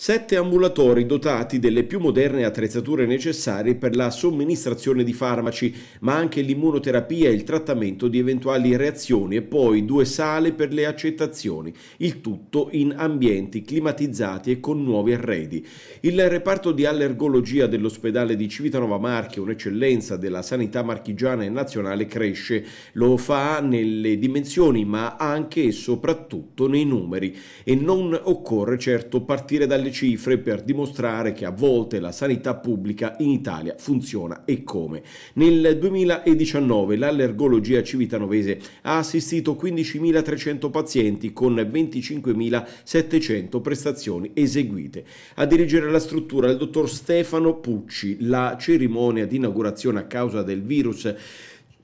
sette ambulatori dotati delle più moderne attrezzature necessarie per la somministrazione di farmaci, ma anche l'immunoterapia e il trattamento di eventuali reazioni e poi due sale per le accettazioni, il tutto in ambienti climatizzati e con nuovi arredi. Il reparto di allergologia dell'ospedale di Civitanova Marche, un'eccellenza della sanità marchigiana e nazionale, cresce. Lo fa nelle dimensioni, ma anche e soprattutto nei numeri e non occorre certo partire dalle le cifre per dimostrare che a volte la sanità pubblica in Italia funziona e come. Nel 2019 l'allergologia civitanovese ha assistito 15.300 pazienti con 25.700 prestazioni eseguite. A dirigere la struttura il dottor Stefano Pucci. La cerimonia di inaugurazione a causa del virus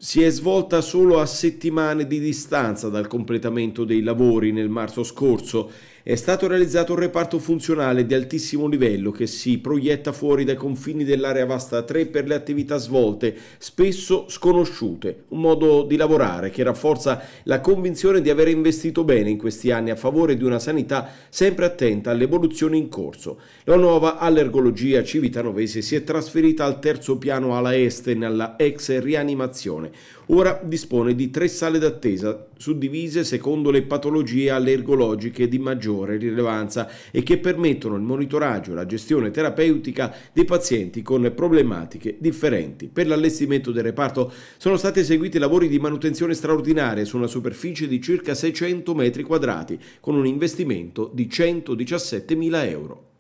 si è svolta solo a settimane di distanza dal completamento dei lavori nel marzo scorso. È stato realizzato un reparto funzionale di altissimo livello che si proietta fuori dai confini dell'area vasta 3 per le attività svolte, spesso sconosciute, un modo di lavorare che rafforza la convinzione di aver investito bene in questi anni a favore di una sanità sempre attenta all'evoluzione in corso. La nuova allergologia civitanovese si è trasferita al terzo piano alla est nella ex rianimazione ora dispone di tre sale d'attesa suddivise secondo le patologie allergologiche di maggiore rilevanza e che permettono il monitoraggio e la gestione terapeutica dei pazienti con problematiche differenti. Per l'allestimento del reparto sono stati eseguiti lavori di manutenzione straordinaria su una superficie di circa 600 metri quadrati con un investimento di 117.000 euro.